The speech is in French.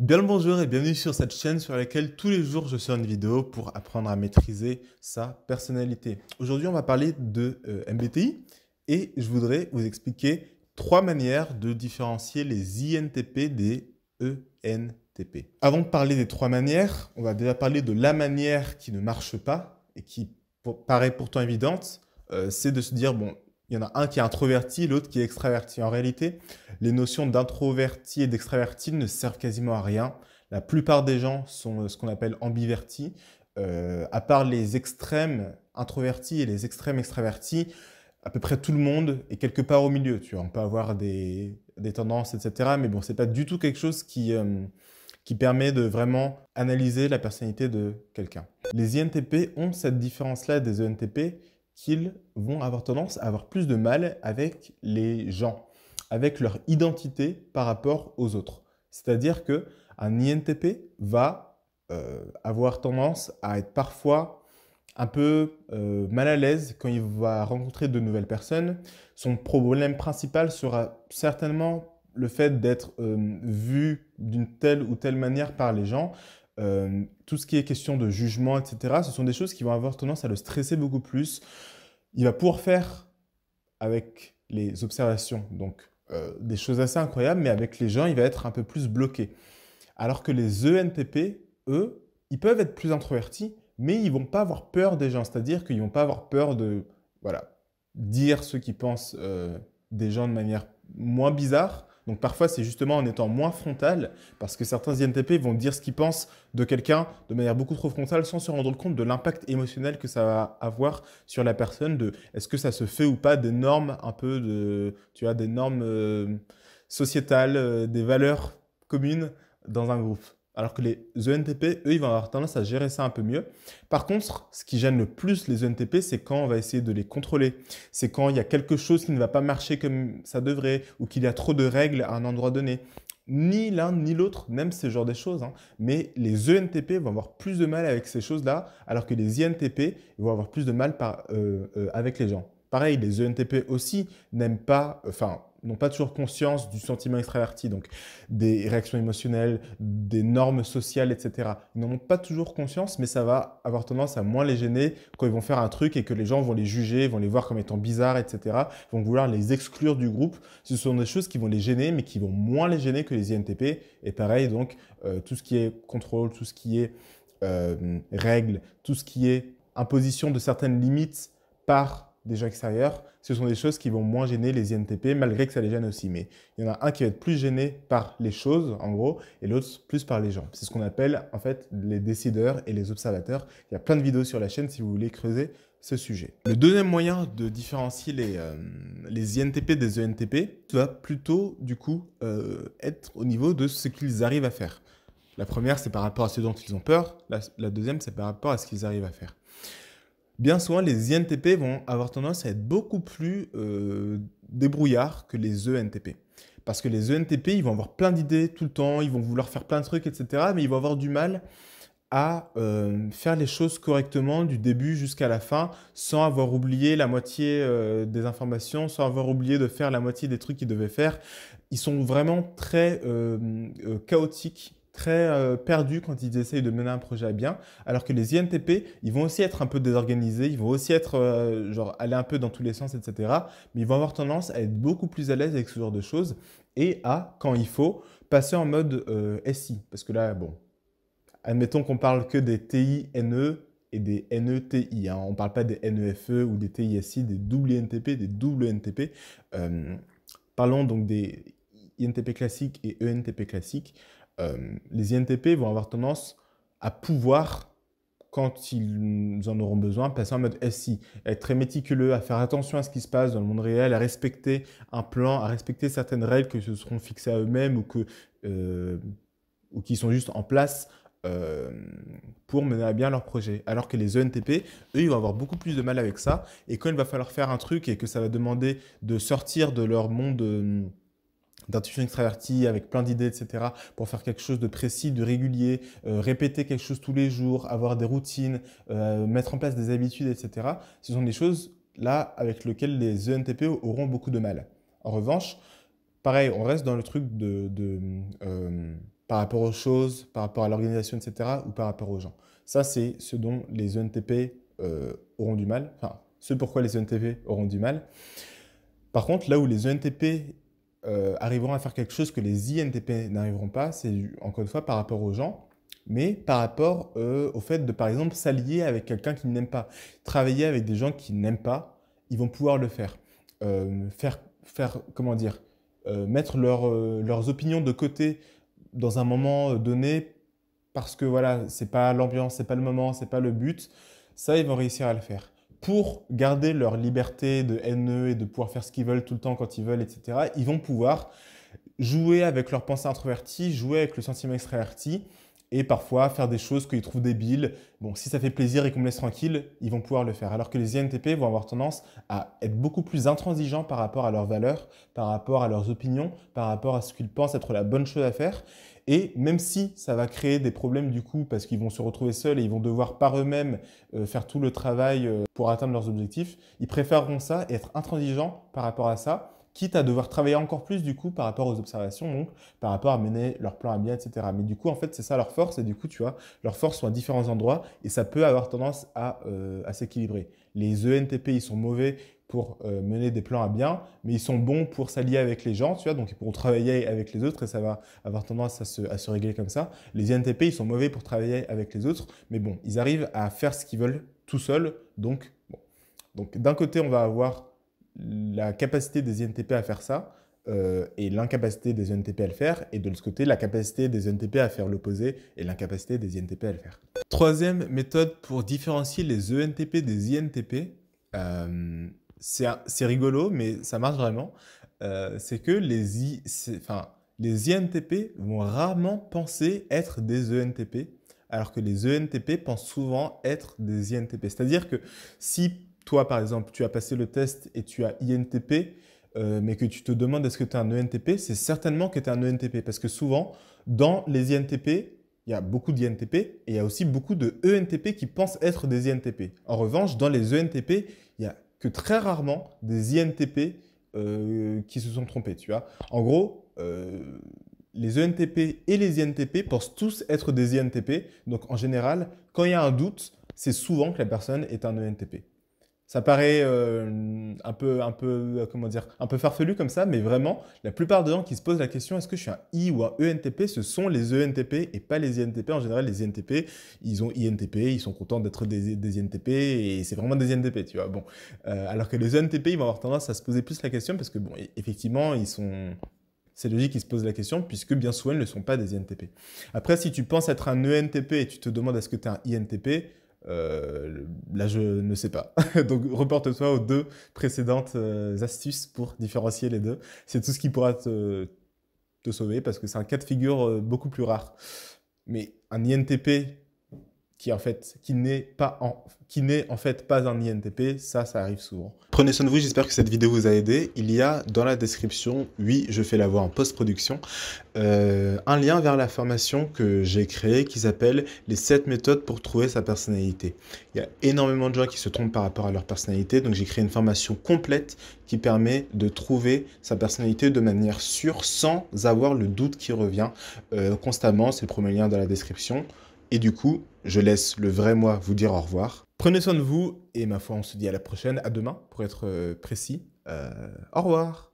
Bien le bonjour et bienvenue sur cette chaîne sur laquelle tous les jours je sors une vidéo pour apprendre à maîtriser sa personnalité. Aujourd'hui on va parler de euh, MBTI et je voudrais vous expliquer trois manières de différencier les INTP des ENTP. Avant de parler des trois manières, on va déjà parler de la manière qui ne marche pas et qui paraît pourtant évidente, euh, c'est de se dire bon il y en a un qui est introverti, l'autre qui est extraverti. En réalité, les notions d'introverti et d'extraverti ne servent quasiment à rien. La plupart des gens sont euh, ce qu'on appelle ambivertis. Euh, à part les extrêmes introvertis et les extrêmes extravertis, à peu près tout le monde est quelque part au milieu. Tu on peut avoir des, tendances, etc. Mais bon, n'est pas du tout quelque chose qui, euh, qui permet de vraiment analyser la personnalité de quelqu'un. Les INTP ont cette différence-là des ENTP qu'ils vont avoir tendance à avoir plus de mal avec les gens, avec leur identité par rapport aux autres. C'est-à-dire que un INTP va euh, avoir tendance à être parfois un peu euh, mal à l'aise quand il va rencontrer de nouvelles personnes. Son problème principal sera certainement le fait d'être euh, vu d'une telle ou telle manière par les gens, euh, tout ce qui est question de jugement, etc., ce sont des choses qui vont avoir tendance à le stresser beaucoup plus. Il va pouvoir faire avec les observations, donc euh, des choses assez incroyables, mais avec les gens, il va être un peu plus bloqué. Alors que les ENTP, eux, ils peuvent être plus introvertis, mais ils vont pas avoir peur des gens, c'est-à-dire qu'ils vont pas avoir peur de voilà dire ce qu'ils pensent euh, des gens de manière moins bizarre, donc parfois, c'est justement en étant moins frontal, parce que certains INTP vont dire ce qu'ils pensent de quelqu'un de manière beaucoup trop frontale sans se rendre compte de l'impact émotionnel que ça va avoir sur la personne, de est-ce que ça se fait ou pas des normes un peu de, tu vois, des normes euh, sociétales, euh, des valeurs communes dans un groupe. Alors que les ENTP, eux, ils vont avoir tendance à gérer ça un peu mieux. Par contre, ce qui gêne le plus les ENTP, c'est quand on va essayer de les contrôler. C'est quand il y a quelque chose qui ne va pas marcher comme ça devrait ou qu'il y a trop de règles à un endroit donné. Ni l'un ni l'autre n'aiment ce genre de choses. Hein. Mais les ENTP vont avoir plus de mal avec ces choses-là, alors que les INTP vont avoir plus de mal euh, euh, avec les gens. Pareil, les ENTP aussi n'aiment pas, enfin, n'ont pas toujours conscience du sentiment extraverti, donc des réactions émotionnelles, des normes sociales, etc. Ils n'en ont pas toujours conscience, mais ça va avoir tendance à moins les gêner quand ils vont faire un truc et que les gens vont les juger, vont les voir comme étant bizarres, etc. Ils vont vouloir les exclure du groupe. Ce sont des choses qui vont les gêner, mais qui vont moins les gêner que les INTP. Et pareil, donc, euh, tout ce qui est contrôle, tout ce qui est euh, règles, tout ce qui est imposition de certaines limites par des gens extérieurs, ce sont des choses qui vont moins gêner les INTP, malgré que ça les gêne aussi. Mais il y en a un qui va être plus gêné par les choses, en gros, et l'autre plus par les gens. C'est ce qu'on appelle, en fait, les décideurs et les observateurs. Il y a plein de vidéos sur la chaîne si vous voulez creuser ce sujet. Le deuxième moyen de différencier les, euh, les INTP des ENTP ça va plutôt, du coup, euh, être au niveau de ce qu'ils arrivent à faire. La première, c'est par rapport à ce dont ils ont peur. la deuxième, c'est par rapport à ce qu'ils arrivent à faire bien souvent les INTP vont avoir tendance à être beaucoup plus euh, débrouillards que les ENTP. Parce que les ENTP, ils vont avoir plein d'idées tout le temps, ils vont vouloir faire plein de trucs, etc. Mais ils vont avoir du mal à euh, faire les choses correctement du début jusqu'à la fin, sans avoir oublié la moitié euh, des informations, sans avoir oublié de faire la moitié des trucs qu'ils devaient faire. Ils sont vraiment très chaotiques très euh, perdus quand ils essayent de mener un projet à bien, alors que les INTP, ils vont aussi être un peu désorganisés, ils vont aussi être, euh, genre, aller un peu dans tous les sens, etc. Mais ils vont avoir tendance à être beaucoup plus à l'aise avec ce genre de choses et à, quand il faut, passer en mode euh, SI. Parce que là, bon, admettons qu'on parle que des TI, NE et des NETI. Hein. On ne parle pas des NEFE e ou des TISI, des double INTP, des double NTP. parlons donc des INTP classique et ENTP classique, euh, les INTP vont avoir tendance à pouvoir, quand ils en auront besoin, passer en mode SI, être très méticuleux, à faire attention à ce qui se passe dans le monde réel, à respecter un plan, à respecter certaines règles que se seront fixées à eux-mêmes ou, que, euh, ou qui sont juste en place euh, pour mener à bien leur projet. Alors que les ENTP, eux, ils vont avoir beaucoup plus de mal avec ça. Et quand il va falloir faire un truc et que ça va demander de sortir de leur monde d'intuition extravertie avec plein d'idées, etc. pour faire quelque chose de précis, de régulier, euh, répéter quelque chose tous les jours, avoir des routines, euh, mettre en place des habitudes, etc. Ce sont des choses là avec lesquelles les ENTP auront beaucoup de mal. En revanche, pareil, on reste dans le truc de, de euh, par rapport aux choses, par rapport à l'organisation, etc. ou par rapport aux gens. Ça, c'est ce dont les ENTP auront du mal. Enfin, ce pourquoi les ENTP auront du mal. Par contre, là où les ENTP euh, arriveront à faire quelque chose que les INTP n'arriveront pas, c'est encore une fois par rapport aux gens, mais par rapport euh, au fait de, par exemple, s'allier avec quelqu'un qui n'aime pas. Travailler avec des gens qui n'aiment pas, ils vont pouvoir le faire. Euh, faire, faire, comment dire, mettre leurs opinions de côté dans un moment donné parce que voilà, c'est pas l'ambiance, c'est pas le moment, c'est pas le but. Ça, ils vont réussir à le faire pour garder leur liberté de NE et de pouvoir faire ce qu'ils veulent tout le temps quand ils veulent, etc., ils vont pouvoir jouer avec leur pensée introvertie, jouer avec le sentiment extraverti et parfois faire des choses qu'ils trouvent débiles. Bon, si ça fait plaisir et qu'on me laisse tranquille, ils vont pouvoir le faire. Alors que les INTP vont avoir tendance à être beaucoup plus intransigeants par rapport à leurs valeurs, par rapport à leurs opinions, par rapport à ce qu'ils pensent être la bonne chose à faire. Et même si ça va créer des problèmes du coup, parce qu'ils vont se retrouver seuls et ils vont devoir par eux-mêmes euh, faire tout le travail euh, pour atteindre leurs objectifs, ils préféreront ça et être intransigeants par rapport à ça quitte à devoir travailler encore plus du coup par rapport aux observations, donc par rapport à mener leurs plans à bien, etc. Mais du coup, en fait, c'est ça leur force, et du coup, tu vois, leurs forces sont à différents endroits, et ça peut avoir tendance à, euh, s'équilibrer. Les ENTP, ils sont mauvais pour euh, mener des plans à bien, mais ils sont bons pour s'allier avec les gens, tu vois, donc ils pourront travailler avec les autres et ça va avoir tendance à se, à se régler comme ça. Les INTP, e ils sont mauvais pour travailler avec les autres, mais bon, ils arrivent à faire ce qu'ils veulent tout seuls, donc bon. Donc d'un côté, on va avoir la capacité des INTP à faire ça et l'incapacité des INTP à le faire, et de l'autre côté, la capacité des INTP à faire l'opposé et l'incapacité des INTP à le faire. Troisième méthode pour différencier les ENTP des INTP, c'est rigolo, mais ça marche vraiment, c'est que les, enfin, les INTP vont rarement penser être des ENTP, alors que les ENTP pensent souvent être des INTP. C'est-à-dire que si toi, par exemple, tu as passé le test et tu as INTP, mais que tu te demandes est-ce que tu es un ENTP, c'est certainement que tu es un ENTP. Parce que souvent, dans les INTP, il y a beaucoup d'INTP et il y a aussi beaucoup de ENTP qui pensent être des INTP. En revanche, dans les ENTP, il y a que très rarement des INTP qui se sont trompés, tu vois. En gros, les ENTP et les INTP pensent tous être des INTP. Donc, en général, quand il y a un doute, c'est souvent que la personne est un ENTP. Ça paraît un peu, un peu, comment dire, un peu farfelu comme ça, mais vraiment, la plupart des gens qui se posent la question est-ce que je suis un I ou un ENTP, ce sont les ENTP et pas les INTP. En général, les INTP, ils ont INTP, ils sont contents d'être des, INTP et c'est vraiment des INTP, tu vois. Bon, alors que les ENTP, ils vont avoir tendance à se poser plus la question parce que bon, effectivement, ils sont c'est logique qu'ils se posent la question, puisque bien souvent, ils ne sont pas des INTP. Après, si tu penses être un ENTP et tu te demandes est-ce que tu es un INTP, euh, là, je ne sais pas. Donc, reporte-toi aux deux précédentes euh, astuces pour différencier les deux. C'est tout ce qui pourra te, te sauver parce que c'est un cas de figure euh, beaucoup plus rare. Mais un INTP qui en fait qui n'est pas en qui n'est en fait pas un INTP, ça ça arrive souvent. Prenez soin de vous, j'espère que cette vidéo vous a aidé. Il y a dans la description, oui, je fais la voix en post-production, euh, un lien vers la formation que j'ai créée qui s'appelle les 7 méthodes pour trouver sa personnalité. Il y a énormément de gens qui se trompent par rapport à leur personnalité, donc j'ai créé une formation complète qui permet de trouver sa personnalité de manière sûre sans avoir le doute qui revient euh, constamment, c'est le premier lien dans la description. Et du coup, je laisse le vrai moi vous dire au revoir. Prenez soin de vous et ma foi, on se dit à la prochaine, à demain pour être euh, précis. Euh, au revoir.